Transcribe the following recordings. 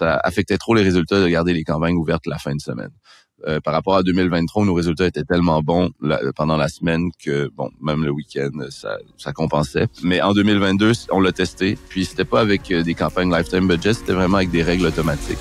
ça affectait trop les résultats de garder les campagnes ouvertes la fin de semaine. Euh, par rapport à 2023, nos résultats étaient tellement bons pendant la semaine que bon, même le week-end, ça, ça compensait. Mais en 2022, on l'a testé, puis c'était pas avec euh, des campagnes lifetime budget, c'était vraiment avec des règles automatiques.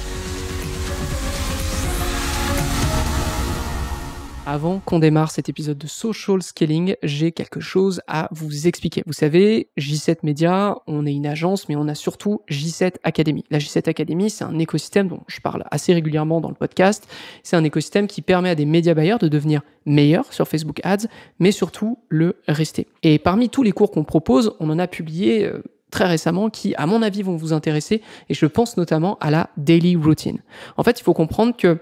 Avant qu'on démarre cet épisode de Social Scaling, j'ai quelque chose à vous expliquer. Vous savez, J7 Media, on est une agence, mais on a surtout J7 Academy. La J7 Academy, c'est un écosystème dont je parle assez régulièrement dans le podcast. C'est un écosystème qui permet à des médias bailleurs de devenir meilleurs sur Facebook Ads, mais surtout le rester. Et parmi tous les cours qu'on propose, on en a publié... Euh, très récemment qui, à mon avis, vont vous intéresser, et je pense notamment à la daily routine. En fait, il faut comprendre que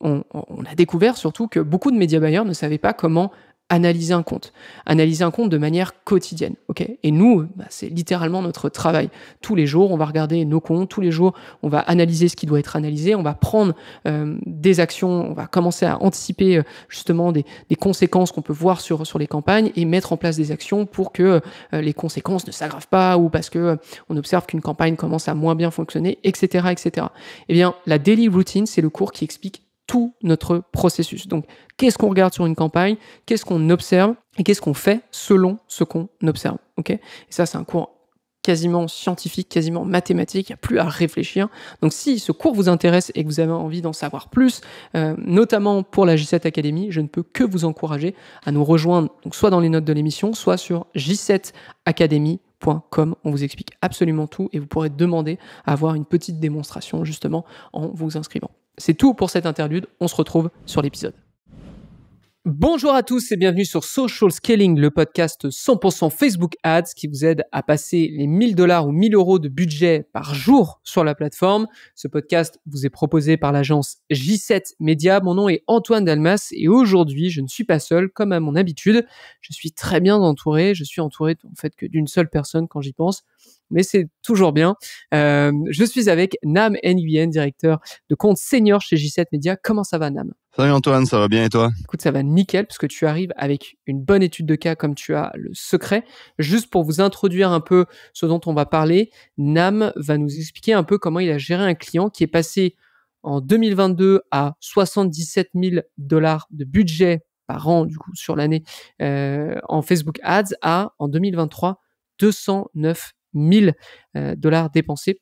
on, a découvert surtout que beaucoup de médias bailleurs ne savaient pas comment analyser un compte, analyser un compte de manière quotidienne. ok Et nous, bah, c'est littéralement notre travail. Tous les jours, on va regarder nos comptes, tous les jours, on va analyser ce qui doit être analysé, on va prendre euh, des actions, on va commencer à anticiper euh, justement des, conséquences qu'on peut voir sur, sur les campagnes et mettre en place des actions pour que euh, les conséquences ne s'aggravent pas ou parce que on observe qu'une campagne commence à moins bien fonctionner, etc., etc. Eh bien, la Daily Routine, c'est le cours qui explique tout notre processus. Donc, qu'est-ce qu'on regarde sur une campagne, qu'est-ce qu'on observe et qu'est-ce qu'on fait selon ce qu'on observe. Ok et ça, c'est un cours quasiment scientifique, quasiment mathématique, il n'y a plus à réfléchir. Donc si ce cours vous intéresse et que vous avez envie d'en savoir plus, euh, notamment pour la J7 Academy, je ne peux que vous encourager à nous rejoindre soit dans les notes de l'émission, soit sur J7 Academy comme On vous explique absolument tout et vous pourrez demander à avoir une petite démonstration justement en vous inscrivant. C'est tout pour cette interlude. On se retrouve sur l'épisode. Bonjour à tous et bienvenue sur Social Scaling, le podcast 100% Facebook Ads qui vous aide à passer les 1000 dollars ou 1000 euros de budget par jour sur la plateforme. Ce podcast vous est proposé par l'agence J7 Media. Mon nom est Antoine Dalmas et aujourd'hui, je ne suis pas seul comme à mon habitude. Je suis très bien entouré. Je suis entouré en fait que d'une seule personne quand j'y pense mais c'est toujours bien. Euh, je suis avec Nam Nguyen, directeur de compte senior chez J7 Media. Comment ça va, Nam Salut Antoine, ça va bien et toi Écoute, ça va nickel parce que tu arrives avec une bonne étude de cas comme tu as le secret. Juste pour vous introduire un peu ce dont on va parler, Nam va nous expliquer un peu comment il a géré un client qui est passé en 2022 à 77 000 dollars de budget par an du coup sur l'année euh, en Facebook Ads à en 2023 209 000 dollars dépensés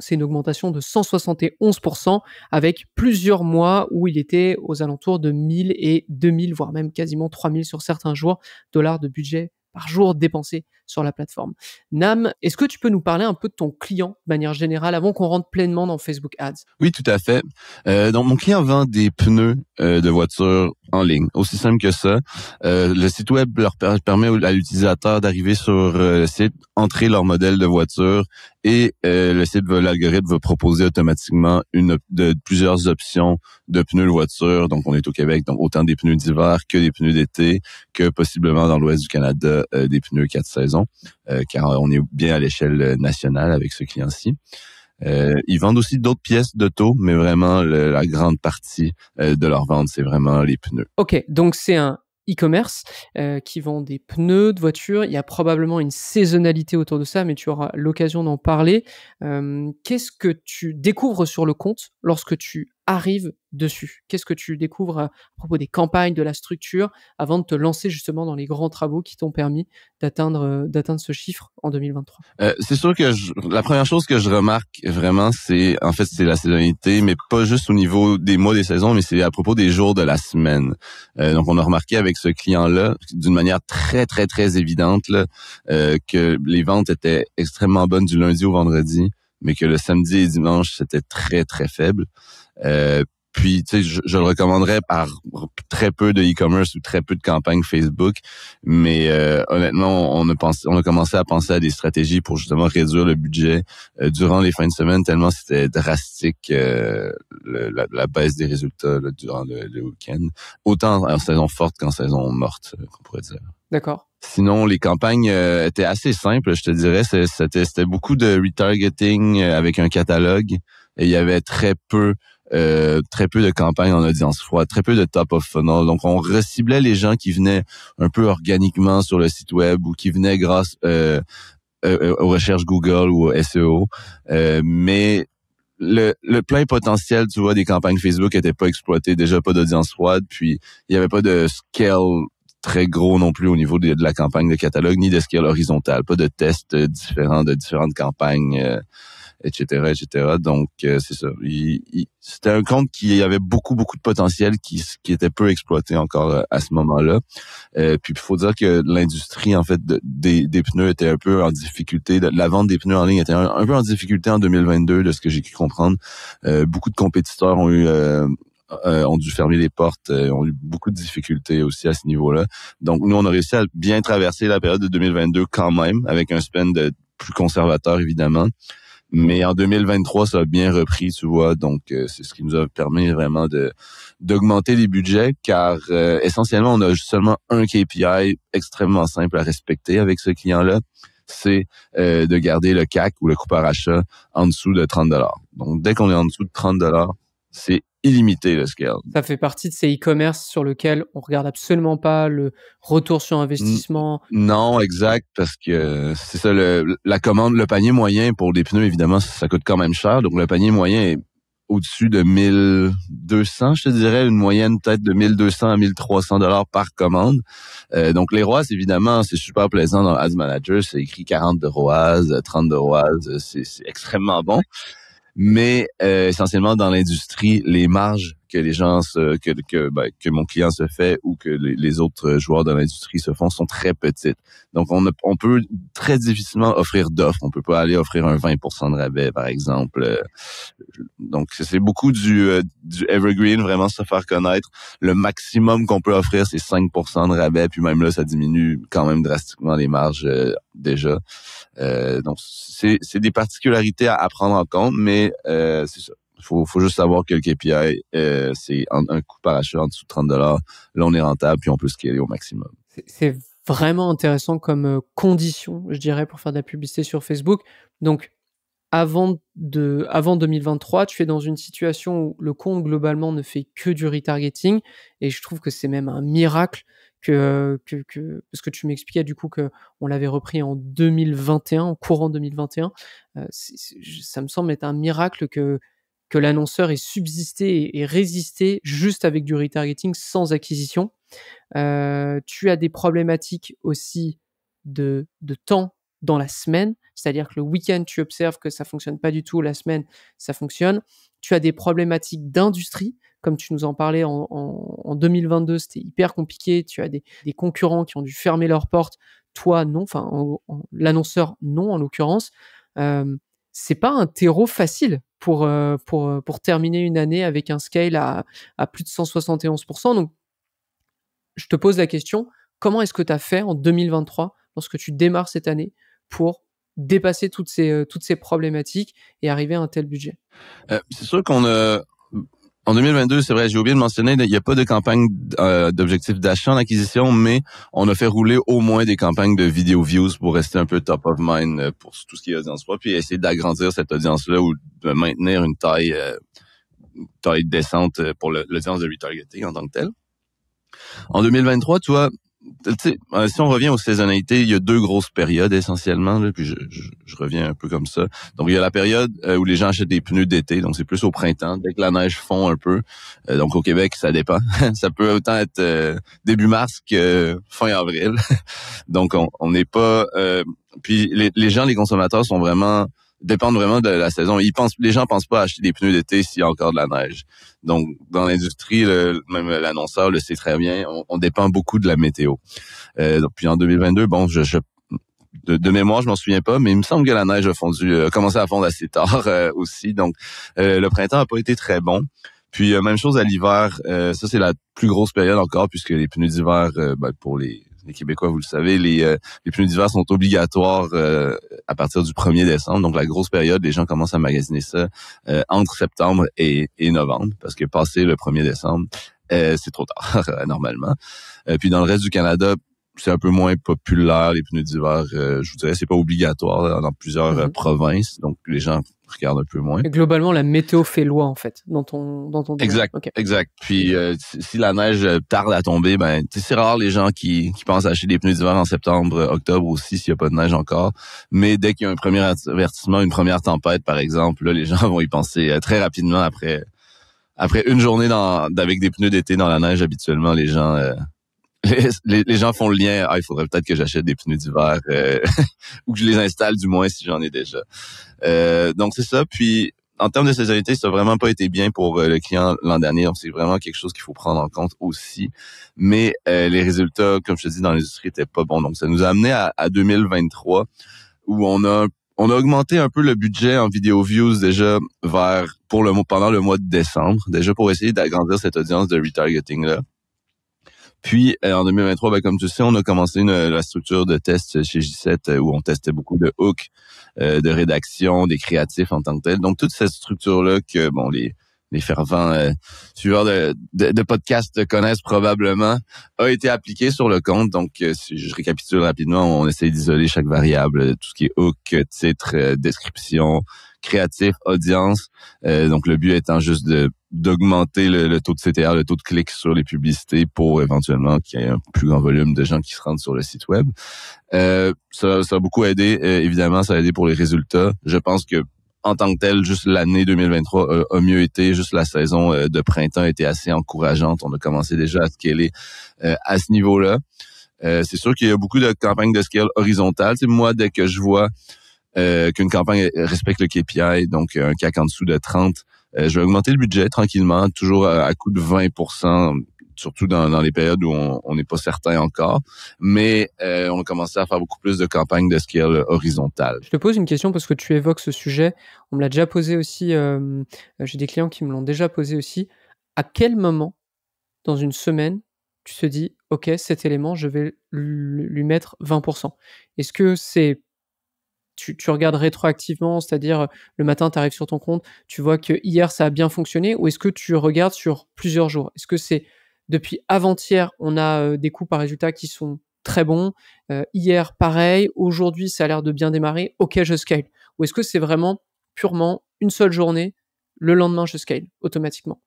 c'est une augmentation de 171% avec plusieurs mois où il était aux alentours de 1000 et 2000, voire même quasiment 3000 sur certains jours, dollars de budget par jour dépensé sur la plateforme. Nam, est-ce que tu peux nous parler un peu de ton client de manière générale avant qu'on rentre pleinement dans Facebook Ads Oui, tout à fait. Euh, donc, mon client vend des pneus euh, de voiture en ligne, aussi simple que ça. Euh, le site web leur permet à l'utilisateur d'arriver sur le site, entrer leur modèle de voiture et euh, le site l'algorithme va proposer automatiquement une de, plusieurs options de pneus de voiture. Donc on est au Québec, donc autant des pneus d'hiver que des pneus d'été, que possiblement dans l'ouest du Canada euh, des pneus quatre saisons, euh, car on est bien à l'échelle nationale avec ce client-ci. ils vendent aussi d'autres pièces d'auto, mais vraiment la grande partie de leur vente, c'est vraiment les pneus. Ok, donc c'est un e-commerce euh, qui vend des pneus de voiture, Il y a probablement une saisonnalité autour de ça, mais tu auras l'occasion d'en parler. Euh, qu'est-ce que tu découvres sur le compte lorsque tu arrive dessus Qu'est-ce que tu découvres à, propos des campagnes, de la structure, avant de te lancer justement dans les grands travaux qui t'ont permis d'atteindre euh, d'atteindre ce chiffre en 2023 euh, C'est sûr que la première chose que je remarque vraiment, c'est en fait c'est la saisonnalité, mais pas juste au niveau des mois, des saisons, mais c'est à propos des jours de la semaine. Euh, donc on a remarqué avec ce client-là, d'une manière très très très évidente, euh, que les ventes étaient extrêmement bonnes du lundi au vendredi mais que le samedi et dimanche, c'était très, très faible. Euh, puis, tu sais, je, le recommanderais par très peu de e-commerce ou très peu de campagnes Facebook. Mais euh, honnêtement, on a, on a commencé à penser à des stratégies pour justement réduire le budget euh, durant les fins de semaine, tellement c'était drastique euh, la, baisse des résultats durant le, week-end. Autant en saison forte qu'en saison morte, on pourrait dire. D'accord. Sinon, les campagnes étaient assez simples, je te dirais. C'était beaucoup de retargeting avec un catalogue et il y avait très peu euh, très peu de campagnes en audience froide, très peu de top of funnel. Donc, on reciblait les gens qui venaient un peu organiquement sur le site web ou qui venaient grâce euh, euh, aux recherches Google ou SEO. mais le, plein potentiel, tu vois, des campagnes Facebook n'était pas exploité, déjà pas d'audience froide, puis il n'y avait pas de scale très gros non plus au niveau de, la campagne de catalogue, ni de scale horizontale, pas de tests différents de différentes campagnes etc., etc. Donc euh, c'est ça. c'était un compte qui avait beaucoup, beaucoup de potentiel qui, qui était peu exploité encore euh, à ce moment-là. Euh, puis il faut dire que l'industrie en fait des, des, pneus était un peu en difficulté. La vente des pneus en ligne était un, peu en difficulté en 2022, de ce que j'ai pu comprendre. beaucoup de compétiteurs ont eu ont dû fermer les portes, ont eu beaucoup de difficultés aussi à ce niveau-là. Donc nous, on a réussi à bien traverser la période de 2022 quand même, avec un spend plus conservateur évidemment. Mais en 2023, ça a bien repris, tu vois. Donc, euh, c'est ce qui nous a permis vraiment de d'augmenter les budgets, car euh, essentiellement, on a seulement un KPI extrêmement simple à respecter avec ce client-là c'est euh, de garder le CAC ou le coût par achat en dessous de 30 dollars. Donc, dès qu'on est en dessous de 30 dollars, c'est illimité le scale. Ça fait partie de ces e-commerce sur lequel on regarde absolument pas le retour sur investissement. non, exact, parce que c'est ça le, la commande, le panier moyen pour des pneus évidemment ça coûte quand même cher, donc le panier moyen est au-dessus de 1200, je te dirais, une moyenne peut-être de 1200 à 1300 dollars par commande. Euh, donc les ROAS, évidemment, c'est super plaisant dans Ads Manager, c'est écrit 40 de ROAS, 30 de ROAS, c'est extrêmement bon mais euh, essentiellement dans l'industrie, les marges que les gens se, que que, ben, que mon client se fait ou que les, autres joueurs de l'industrie se font sont très petites. Donc on on peut très difficilement offrir d'offres. On peut pas aller offrir un 20% de rabais par exemple. Donc c'est beaucoup du euh, du evergreen vraiment se faire connaître. Le maximum qu'on peut offrir c'est 5% de rabais puis même là ça diminue quand même drastiquement les marges euh, déjà. Euh, donc c'est c'est des particularités à, à, prendre en compte mais euh, c'est ça faut, faut juste savoir que le KPI, euh, c'est un, coup coût par achat en dessous de 30 dollars. Là, on est rentable, puis on peut scaler au maximum. C'est vraiment intéressant comme euh, condition, je dirais, pour faire de la publicité sur Facebook. Donc, avant, de, avant 2023, tu es dans une situation où le compte globalement ne fait que du retargeting. Et je trouve que c'est même un miracle que, que, que parce que tu m'expliquais du coup que on l'avait repris en 2021, en courant 2021. Euh, ça me semble être un miracle que que l'annonceur ait subsisté et résisté juste avec du retargeting sans acquisition. Euh, tu as des problématiques aussi de, temps dans la semaine, c'est-à-dire que le week-end, tu observes que ça fonctionne pas du tout, la semaine, ça fonctionne. Tu as des problématiques d'industrie, comme tu nous en parlais en, 2022, c'était hyper compliqué, tu as des, concurrents qui ont dû fermer leurs portes, toi non, enfin l'annonceur non en l'occurrence. Ce euh, c'est pas un terreau facile pour, euh, pour, euh, pour terminer une année avec un scale à, à plus de 171%. Donc, je te pose la question, comment est-ce que tu as fait en 2023, lorsque tu démarres cette année, pour dépasser toutes ces, euh, toutes ces problématiques et arriver à un tel budget C'est sûr qu'on a, en 2022, c'est vrai, j'ai oublié de mentionner, il n'y a pas de campagne euh, d'objectif d'achat en acquisition, mais on a fait rouler au moins des campagnes de vidéo views pour rester un peu top of mind euh, pour tout ce qui est audience puis essayer d'agrandir cette audience-là ou de maintenir une taille, euh, taille décente pour l'audience de retargeting en tant que telle. En 2023, tu euh, si on revient aux saisonnalités, il y a deux grosses périodes essentiellement, là, puis je, je, reviens un peu comme ça. Donc, il y a la période euh, où les gens achètent des pneus d'été, donc c'est plus au printemps, dès que la neige fond un peu. Euh, donc, au Québec, ça dépend. ça peut autant être début mars que fin avril. donc, on n'est pas... puis les, les, gens, les consommateurs sont vraiment dépendent vraiment de la saison. Ils pensent, les gens pensent pas acheter des pneus d'été s'il y a encore de la neige. Donc, dans l'industrie, même l'annonceur le sait très bien, on, dépend beaucoup de la météo. donc, euh, puis en 2022, bon, je, je de, mémoire, je m'en souviens pas, mais il me semble que la neige a fondu, euh, a commencé à fondre assez tard euh, aussi. Donc, le printemps a pas été très bon. Puis même chose à l'hiver, ça c'est la plus grosse période encore puisque les pneus d'hiver, ben, pour les les Québécois, vous le savez, les, euh, les pneus d'hiver sont obligatoires euh, à partir du 1er décembre. Donc, la grosse période, les gens commencent à magasiner ça euh, entre septembre et, novembre, parce que passé le 1er décembre, c'est trop tard, normalement. puis, dans le reste du Canada, c'est un peu moins populaire, les pneus d'hiver. je vous dirais, c'est pas obligatoire dans plusieurs mm-hmm. provinces. Donc, les gens regarde un peu moins. globalement, la météo fait loi, en fait, dans ton, dans ton Exact, exact. Puis, euh, si la neige euh, tarde à tomber, ben, c'est rare les gens qui, qui pensent acheter des pneus d'hiver en septembre, euh, octobre aussi, s'il n'y a pas de neige encore. Mais dès qu'il y a un premier avertissement, une première tempête, par exemple, là, les gens vont y penser très rapidement après, après une journée dans, avec des pneus d'été dans la neige, habituellement, les gens, les, gens font le lien. Ah, il faudrait peut-être que j'achète des pneus d'hiver euh, ou que je les installe du moins si j'en ai déjà. Euh, donc c'est ça. Puis en termes de saisonnalité, ça n'a vraiment pas été bien pour euh, le client l'an dernier. c'est vraiment quelque chose qu'il faut prendre en compte aussi. Mais les résultats, comme je te dis, dans l'industrie étaient pas bons. Donc ça nous a amené à, 2023 où on a on a augmenté un peu le budget en vidéo views déjà vers pour le pendant le mois de décembre, déjà pour essayer d'agrandir cette audience de retargeting là. Puis euh, en 2023, ben, comme tu sais, on a commencé euh, la structure de test chez J7 euh, où on testait beaucoup de hooks, de rédaction, des créatifs en tant que tel. Donc toute cette structure là que bon les les fervents euh, suiveurs de, de, podcasts connaissent probablement, a été appliqué sur le compte. Donc, euh, si je récapitule rapidement, on essaie d'isoler chaque variable, tout ce qui est hook, titre, euh, description, créatif, audience. Euh, donc, le but étant juste d'augmenter le, taux de CTR, le taux de clics sur les publicités pour éventuellement qu'il y ait un plus grand volume de gens qui se rendent sur le site web. ça, a beaucoup aidé, évidemment, ça a aidé pour les résultats. Je pense que en tant que tel, juste l'année 2023 euh, a mieux été. Juste la saison euh, de printemps était assez encourageante. On a commencé déjà à scaler euh, à ce niveau-là. c'est sûr qu'il y a beaucoup de campagnes de scale horizontale. Tu moi, dès que je vois qu'une campagne respecte le KPI, donc un CAC en dessous de 30, je vais augmenter le budget tranquillement, toujours à, à coût de 20 surtout dans, les périodes où on n'est pas certain encore. Mais euh, on a commencé à faire beaucoup plus de campagnes de scale euh, horizontale. Je te pose une question parce que tu évoques ce sujet. On me l'a déjà posé aussi. Euh, j'ai des clients qui me l'ont déjà posé aussi. À quel moment, dans une semaine, tu te dis, OK, cet élément, je vais lui mettre 20%. Est-ce que c'est tu, tu, regardes rétroactivement, c'est-à-dire le matin, tu arrives sur ton compte, tu vois que hier ça a bien fonctionné, ou est-ce que tu regardes sur plusieurs jours Est-ce que c'est depuis avant-hier, on a euh, des coups par résultat qui sont très bons. Euh, hier, pareil. Aujourd'hui, ça a l'air de bien démarrer. Ok, je scale. Ou est-ce que c'est vraiment purement une seule journée, le lendemain, je scale automatiquement,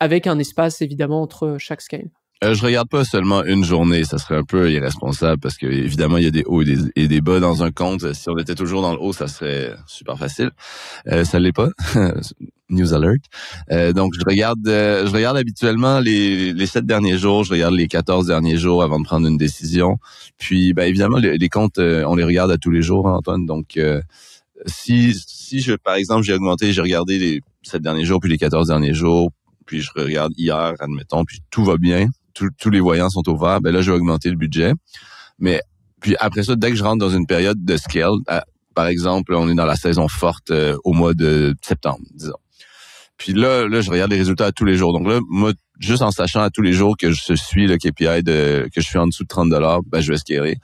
avec un espace évidemment entre chaque scale. Je euh, je regarde pas seulement une journée, ça serait un peu irresponsable parce que évidemment il y a des hauts et des, bas dans un compte. Si on était toujours dans le haut, ça serait super facile. Ça ça l'est pas. News Alert. Euh, donc, je regarde, euh, je regarde habituellement les, les sept derniers jours, je regarde les 14 derniers jours avant de prendre une décision. Puis, ben, évidemment, les, comptes, euh, on les regarde à tous les jours, Antoine. Donc, si, si je, par exemple, j'ai augmenté, j'ai regardé les sept derniers jours, puis les quatorze derniers jours, puis je regarde hier, admettons, puis tout va bien, tous les voyants sont au vert, ben là, je vais augmenter le budget. Mais puis après ça, dès que je rentre dans une période de scale, par exemple, on est dans la saison forte au mois de septembre, disons puis là, là, je regarde les résultats à tous les jours. Donc là, moi, juste en sachant à tous les jours que je suis le KPI de que je suis en dessous de 30 dollars, ben je vais scaler.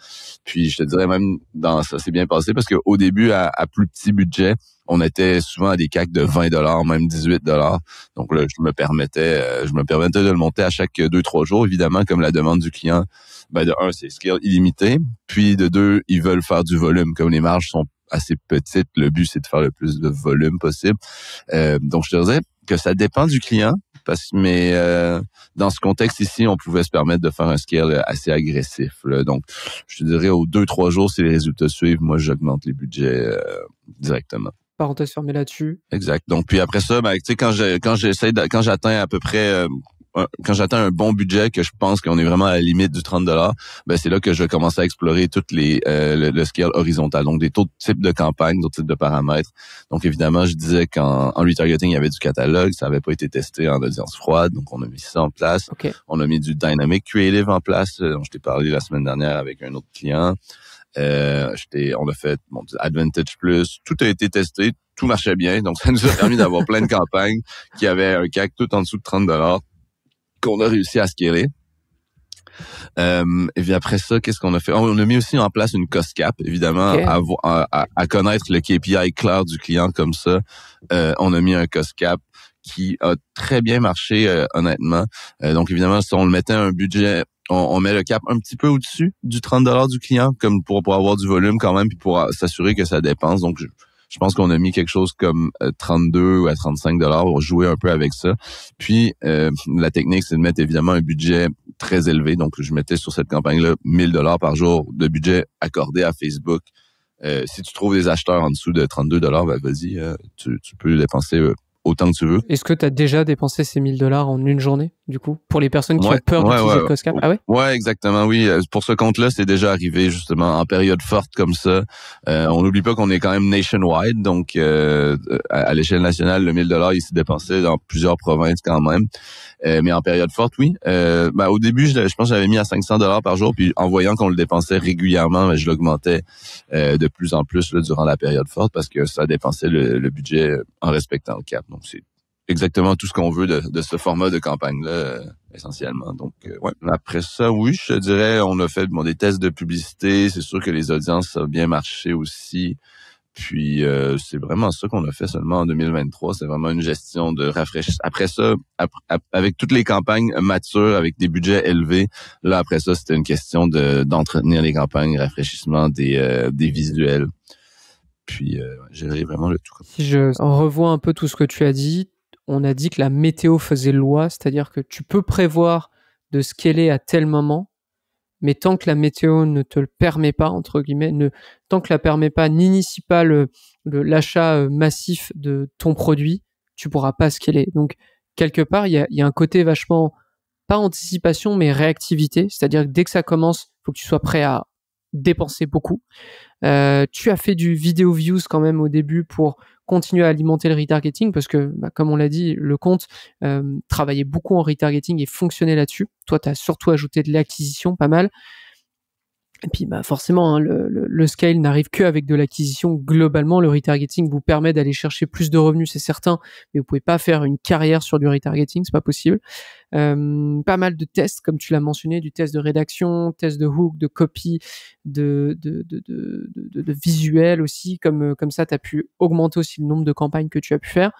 Puis je te dirais même dans ça s'est bien passé parce qu'au début à, plus petit budget, on était souvent à des CAC de 20 dollars, même 18 dollars. Donc là, je me permettais euh, je me permettais de le monter à chaque deux, trois jours évidemment comme la demande du client. Ben de un, c'est scale illimité, puis de deux, ils veulent faire du volume comme les marges sont assez petite. Le but, c'est de faire le plus de volume possible. Euh, donc, je te disais que ça dépend du client, parce mais euh, dans ce contexte ici, on pouvait se permettre de faire un scale assez agressif. Donc, je te dirais aux deux trois jours, si les résultats suivent, moi, j'augmente les budgets euh, directement. Parenthèse fermée là-dessus. Exact. Donc puis après ça, ben, quand quand j'essaie quand j'atteins à peu près quand j'attends un bon budget que je pense qu'on est vraiment à la limite du 30 dollars, ben c'est là que je vais commencer à explorer toutes les euh, le, scale horizontal, donc des taux types de campagnes, d'autres types de paramètres. Donc évidemment, je disais qu'en retargeting, il y avait du catalogue, ça n'avait pas été testé en audience froide, donc on a mis ça en place. On a mis du dynamic creative en place, dont euh, je t'ai parlé la semaine dernière avec un autre client. Euh, on a fait bon, Advantage Plus, tout a été testé, tout marchait bien, donc ça nous a permis d'avoir plein de campagnes qui avaient un CAC tout en dessous de 30 qu'on a réussi à scaler. Euh, et puis après ça, qu'est-ce qu'on a fait? Oh, on a mis aussi en place une cost cap, évidemment, à, connaître le KPI clair du client comme ça. Euh, on a mis un cost cap qui a très bien marché, euh, honnêtement. Euh, donc évidemment, si on le mettait un budget, on, met le cap un petit peu au-dessus du 30 du client, comme pour, avoir du volume quand même, puis pour s'assurer que ça dépense. Donc je pense qu'on a mis quelque chose comme 32 euh, à 35 dollars pour jouer un peu avec ça. Puis euh, la technique, c'est de mettre évidemment un budget très élevé. Donc je mettais sur cette campagne-là 1000 dollars par jour de budget accordé à Facebook. Euh, si tu trouves des acheteurs en dessous de 32 dollars, ben, vas-y, tu, tu, peux dépenser autant que tu veux. Est-ce que tu as déjà dépensé ces 1000 dollars en une journée, du coup, pour les personnes qui ont peur d'utiliser Coscap Ah ouais Ouais, exactement, oui. Euh, pour ce compte-là, c'est déjà arrivé, justement, en période forte comme ça. Euh, on n'oublie pas qu'on est quand même nationwide, donc euh, à, l'échelle nationale, le 1000 dollars, il s'est dépensé dans plusieurs provinces quand même. mais en période forte, oui. Bah, au début, je, pense que j'avais mis à 500 dollars par jour, puis en voyant qu'on le dépensait régulièrement, ben, je l'augmentais de plus en plus durant la période forte parce que ça dépensait le budget en respectant le cap. Donc, c'est exactement tout ce qu'on veut de, ce format de campagne-là, euh, essentiellement. Donc, euh, Après ça, oui, je dirais, on a fait des tests de publicité. C'est sûr que les audiences, ça bien marché aussi. Puis, euh, c'est vraiment ça qu'on a fait seulement en 2023. C'est vraiment une gestion de rafraîchissement. Après ça, avec toutes les campagnes matures, avec des budgets élevés, là, après ça, c'était une question d'entretenir les campagnes, rafraîchissement des visuels puis j'ai euh, vraiment le tout. Si je revois un peu tout ce que tu as dit, on a dit que la météo faisait loi, c'est-à-dire que tu peux prévoir de ce qu'elle est à tel moment, mais tant que la météo ne te le permet pas, entre guillemets, ne, tant que la permet pas, n'initie pas le, euh, l'achat euh, massif de ton produit, tu pourras pas ce qu'elle est. Donc, quelque part, il y a, un côté vachement, pas anticipation, mais réactivité, c'est-à-dire que dès que ça commence, faut que tu sois prêt à dépenser beaucoup. Euh, tu as fait du vidéo views quand même au début pour continuer à alimenter le retargeting parce que, bah, comme on l'a dit, le compte euh, travaillait beaucoup en retargeting et fonctionnait là-dessus. Toi, tu as surtout ajouté de l'acquisition pas mal. Et puis bah, forcément, hein, le, scale n'arrive qu'avec de l'acquisition. Globalement, le retargeting vous permet d'aller chercher plus de revenus, c'est certain, mais vous pouvez pas faire une carrière sur du retargeting, c'est pas possible. Euh, pas mal de tests, comme tu l'as mentionné, du test de rédaction, test de hook, de copy, de, visuel aussi, comme, euh, comme ça, tu as pu augmenter aussi le nombre de campagnes que tu as pu faire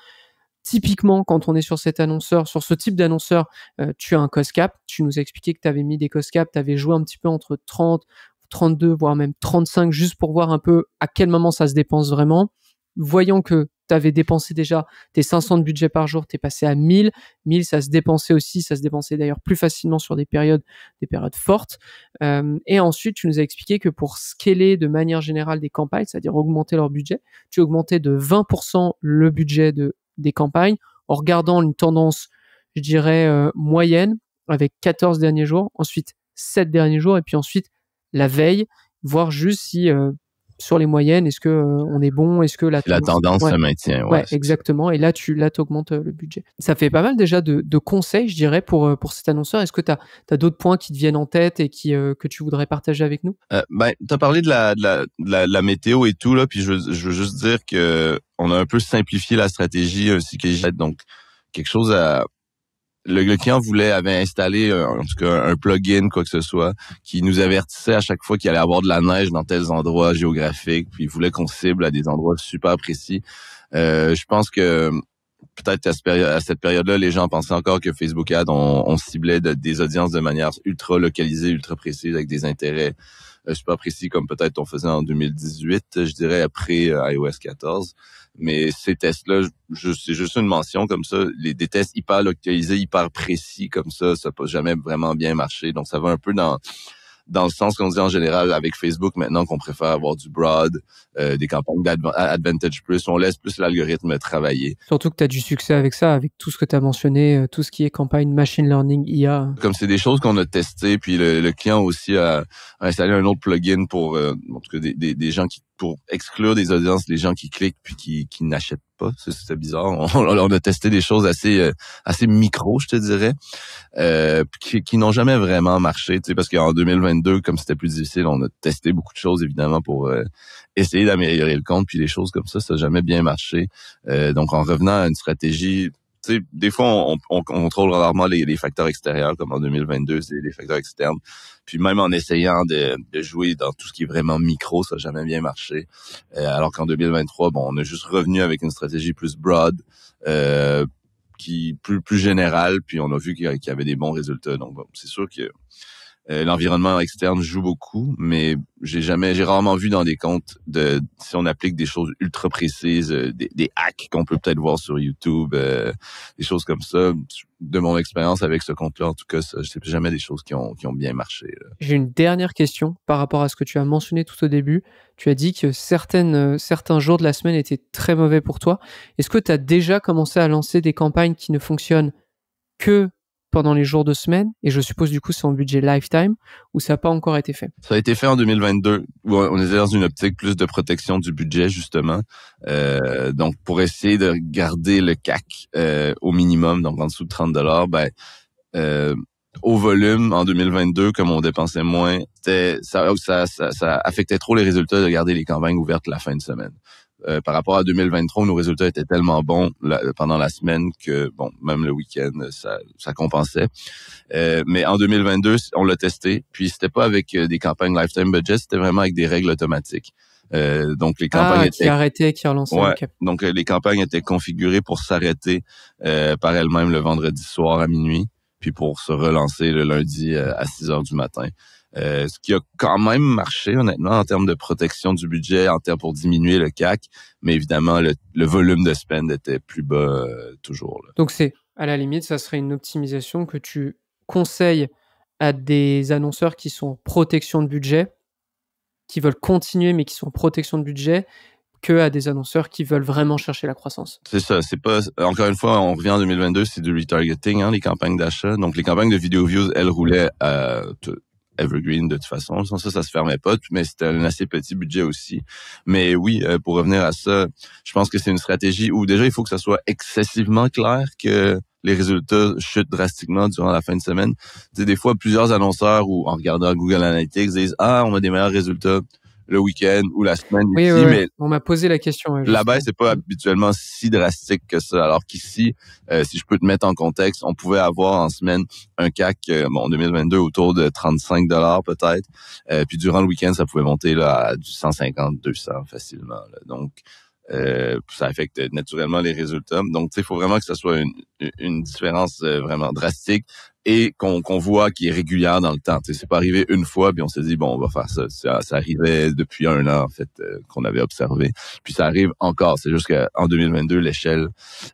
typiquement quand on est sur cet annonceur, sur ce type d'annonceur, euh, tu as un cost cap. Tu nous as expliqué que tu avais mis des cost cap, tu avais joué un petit peu entre 30 32, voire même 35, juste pour voir un peu à quel moment ça se dépense vraiment. voyons que tu avais dépensé déjà tes 500 de budget par jour, tu es passé à 1000. 1000, ça se dépensait aussi, ça se dépensait d'ailleurs plus facilement sur des périodes, des périodes fortes. Euh, et ensuite, tu nous as expliqué que pour scaler de manière générale des campagnes, c'est-à-dire augmenter leur budget, tu augmentais de 20% le budget de, des campagnes en regardant une tendance, je dirais, euh, moyenne avec 14 derniers jours, ensuite 7 derniers jours, et puis ensuite la veille, voir juste si euh, sur les moyennes, est-ce que euh, on est bon, est-ce que la, tendance se maintient. Ouais, exactement. Et là, tu là, augmentes euh, le budget. Ça fait pas mal déjà de, conseils, je dirais, pour, pour cet annonceur. Est-ce que tu as, d'autres points qui te viennent en tête et qui, que tu voudrais partager avec nous? Ben, tu as parlé de la, météo et tout, là, puis je, veux juste dire que on a un peu simplifié la stratégie jette Donc, quelque chose à, le, client voulait avait installé un, euh, en tout cas un plugin quoi que ce soit qui nous avertissait à chaque fois qu'il allait avoir de la neige dans tels endroits géographiques puis il voulait qu'on cible à des endroits super précis euh, je pense que peut-être à, cette période-là les gens pensaient encore que Facebook Ads on, ciblait des audiences de manière ultra localisée ultra précise avec des intérêts euh, super précis comme peut-être on faisait en 2018 je dirais après iOS 14 mais ces tests-là, c'est juste une mention comme ça. Les, des tests hyper localisés, hyper précis comme ça, ça peut jamais vraiment bien marcher. Donc, ça va un peu dans dans le sens qu'on dit en général avec Facebook maintenant qu'on préfère avoir du broad, euh, des campagnes d'Advantage Plus, on laisse plus l'algorithme travailler. Surtout que tu as du succès avec ça, avec tout ce que tu as mentionné, euh, tout ce qui est campagne machine learning, IA. Comme c'est des choses qu'on a testées, puis le, client aussi a, installé un autre plugin pour euh, en tout cas des, des gens qui pour exclure des audiences les gens qui cliquent puis qui, n'achètent pas. c'est bizarre. On, a testé des choses assez euh, assez micro, je te dirais, euh, qui, n'ont jamais vraiment marché. Tu sais, parce qu'en 2022, comme c'était plus difficile, on a testé beaucoup de choses évidemment pour euh, essayer d'améliorer le compte puis les choses comme ça, ça n'a jamais bien marché. Euh, donc en revenant à une stratégie sais, des fois, on, contrôle rarement les, facteurs extérieurs, comme en 2022, c'est les facteurs externes. Puis même en essayant de, jouer dans tout ce qui est vraiment micro, ça n'a jamais bien marché. Euh, alors qu'en 2023, bon, on est juste revenu avec une stratégie plus broad, euh, qui plus plus générale. Puis on a vu qu'il y avait des bons résultats. Donc, c'est sûr que euh, l'environnement externe joue beaucoup, mais j'ai jamais, j'ai rarement vu dans des comptes de si on applique des choses ultra précises, euh, des, des hacks qu'on peut peut-être voir sur YouTube, euh, des choses comme ça. De mon expérience avec ce compte-là, en tout cas, je sais jamais des choses qui ont, qui ont bien marché. J'ai une dernière question par rapport à ce que tu as mentionné tout au début. Tu as dit que certaines, certains jours de la semaine étaient très mauvais pour toi. Est-ce que tu as déjà commencé à lancer des campagnes qui ne fonctionnent que pendant les jours de semaine, et je suppose du coup c'est en budget lifetime, ou ça n'a pas encore été fait Ça a été fait en 2022, où on est dans une optique plus de protection du budget justement, euh, donc pour essayer de garder le CAC euh, au minimum, donc en dessous de 30 dollars, ben, euh, au volume en 2022, comme on dépensait moins, ça, affectait trop les résultats de garder les campagnes ouvertes la fin de semaine. Euh, par rapport à 2023, nos résultats étaient tellement bons pendant la semaine que, bon, même le week-end, ça, compensait. Euh, mais en 2022, on l'a testé. Puis c'était pas avec euh, des campagnes lifetime budget, c'était vraiment avec des règles automatiques. donc les campagnes ah, étaient qui arrêtaient, qui Donc les campagnes étaient configurées pour s'arrêter par elles-mêmes le vendredi soir à minuit puis pour se relancer le lundi euh, à 6 heures du matin. Euh, ce qui a quand même marché, honnêtement, en termes de protection du budget, en termes pour diminuer le CAC, mais évidemment, le, volume de spend était plus bas euh, toujours. Donc, c'est à la limite, ça serait une optimisation que tu conseilles à des annonceurs qui sont protection de budget, qui veulent continuer, mais qui sont protection de budget, que à des annonceurs qui veulent vraiment chercher la croissance. C'est ça, c'est pas encore une fois, on revient en 2022, c'est du retargeting hein, les campagnes d'achat. Donc les campagnes de vidéo views, elles roulaient à evergreen de toute façon, sans ça ça se fermait pas, mais c'était un assez petit budget aussi. Mais oui, euh, pour revenir à ça, je pense que c'est une stratégie où déjà il faut que ça soit excessivement clair que les résultats chutent drastiquement durant la fin de semaine. des fois, plusieurs annonceurs ou en regardant Google Analytics disent ah on a des meilleurs résultats le week-end ou la semaine oui, mais on m'a posé la question. Là-bas, c'est pas mm. habituellement si drastique que ça. Alors qu'ici, euh, si je peux te mettre en contexte, on pouvait avoir en semaine un CAC en euh, 2022 autour de 35 dollars peut-être, euh, puis durant le week-end, ça pouvait monter là à du 150, 200 facilement. Donc ça affecte naturellement les résultats. Donc, il faut vraiment que ce soit une, une différence vraiment drastique et qu'on voit qui est régulière dans le temps. C'est pas arrivé une fois, puis on s'est dit, bon, on va faire ça. ça. arrivait depuis un an, en fait, euh, qu'on avait observé. Puis ça arrive encore. C'est juste qu'en 2022, l'échelle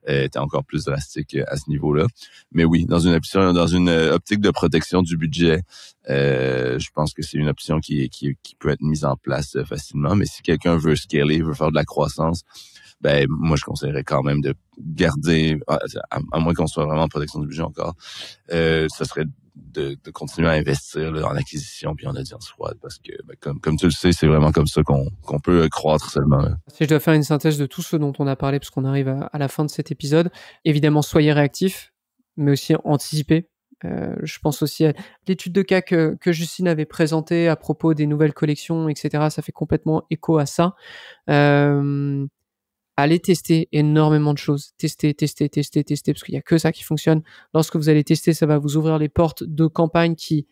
euh, était encore plus drastique à ce niveau-là. Mais oui, dans une, option, dans une euh, optique de protection du budget, euh, je pense que c'est une option qui, qui, qui peut être mise en place facilement. Mais si quelqu'un veut scaler, veut faire de la croissance, ben moi je conseillerais quand même de garder, ah, à, moins qu'on soit vraiment en protection du budget encore, euh, ça serait de, de continuer à investir là, en acquisition puis en audience froide parce que ben, comme, comme tu le sais, c'est vraiment comme ça qu'on qu'on peut euh, croître seulement. Si je dois faire une synthèse de tout ce dont on a parlé parce qu'on arrive à, la fin de cet épisode, évidemment soyez réactifs, mais aussi anticipez euh, je pense aussi à l'étude de cas que, que, Justine avait présentée à propos des nouvelles collections, etc. Ça fait complètement écho à ça. Euh, allez tester énormément de choses. Tester, tester, tester, tester, parce qu'il n'y a que ça qui fonctionne. Lorsque vous allez tester, ça va vous ouvrir les portes de campagnes qui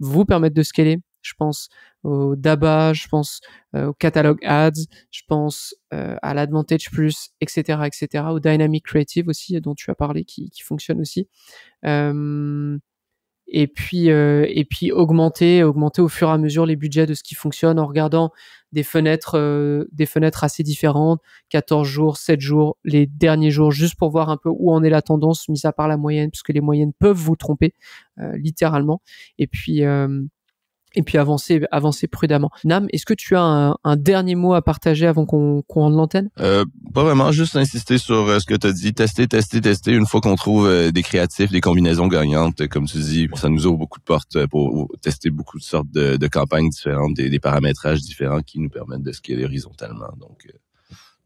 vous permettent de scaler. Je pense au DABA, je pense euh, au catalogue ads, je pense euh, à l'Advantage Plus, etc., etc., au Dynamic Creative aussi, dont tu as parlé, qui, qui fonctionne aussi. Euh, et puis euh, et puis augmenter augmenter au fur et à mesure les budgets de ce qui fonctionne en regardant des fenêtres euh, des fenêtres assez différentes 14 jours 7 jours les derniers jours juste pour voir un peu où en est la tendance mis à part la moyenne puisque les moyennes peuvent vous tromper euh, littéralement et puis et puis avancer, avancer prudemment. Nam, est-ce que tu as un, un, dernier mot à partager avant qu'on qu'on rende l'antenne euh, Pas vraiment, juste insister sur euh, ce que tu as dit, tester, tester, tester. Une fois qu'on trouve euh, des créatifs, des combinaisons gagnantes, euh, comme tu dis, ça nous ouvre beaucoup de portes pour tester beaucoup de sortes de, de campagnes différentes, des, des paramétrages différents qui nous permettent de scaler horizontalement. Donc,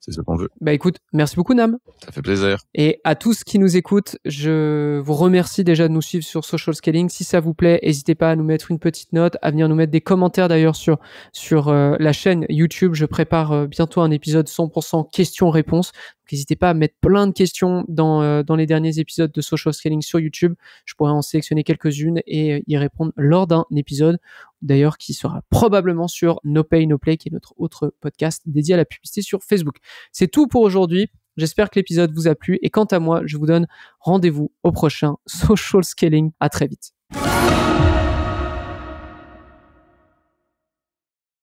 c'est ce qu'on veut. Bah écoute, merci beaucoup Nam. Ça fait plaisir. Et à tous qui nous écoutent, je vous remercie déjà de nous suivre sur Social Scaling. Si ça vous plaît, n'hésitez pas à nous mettre une petite note, à venir nous mettre des commentaires d'ailleurs sur sur euh, la chaîne YouTube. Je prépare euh, bientôt un épisode 100% questions-réponses. N'hésitez pas à mettre plein de questions dans, euh, dans les derniers épisodes de Social Scaling sur YouTube. Je pourrais en sélectionner quelques-unes et y répondre lors d'un épisode d'ailleurs qui sera probablement sur No Pay No Play qui est notre autre podcast dédié à la publicité sur Facebook. C'est tout pour aujourd'hui. J'espère que l'épisode vous a plu et quant à moi, je vous donne rendez-vous au prochain Social Scaling. À très vite.